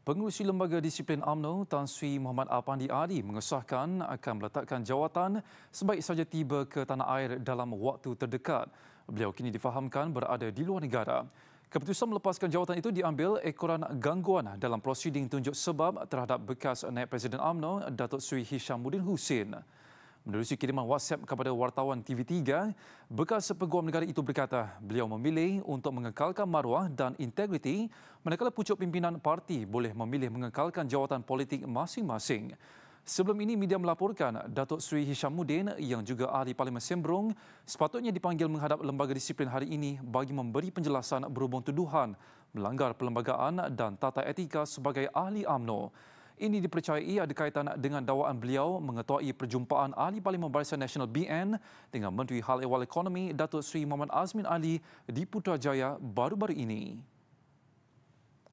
Pengurusi Lembaga Disiplin AMNO, Tan Sri Muhammad Apandi Adi mengesahkan akan meletakkan jawatan sebaik saja tiba ke tanah air dalam waktu terdekat. Beliau kini difahamkan berada di luar negara. Keputusan melepaskan jawatan itu diambil ekoran gangguan dalam prosiding tunjuk sebab terhadap bekas naib Presiden AMNO, Datuk Sri Hishamuddin Hussein. Menerusi kiriman WhatsApp kepada wartawan TV3, bekas peguam negara itu berkata beliau memilih untuk mengekalkan maruah dan integriti manakala pucuk pimpinan parti boleh memilih mengekalkan jawatan politik masing-masing. Sebelum ini media melaporkan Datuk Sri Hisham yang juga ahli Parlimen Sembrong sepatutnya dipanggil menghadap lembaga disiplin hari ini bagi memberi penjelasan berhubung tuduhan melanggar perlembagaan dan tata etika sebagai ahli AMNO. Ini dipercayai ada kaitan dengan dakwaan beliau mengetuai perjumpaan Ahli Parlimen Barisan Nasional BN dengan Menteri Hal Ehwal Ekonomi Datuk Seri Muhammad Azmin Ali di Putrajaya baru-baru ini.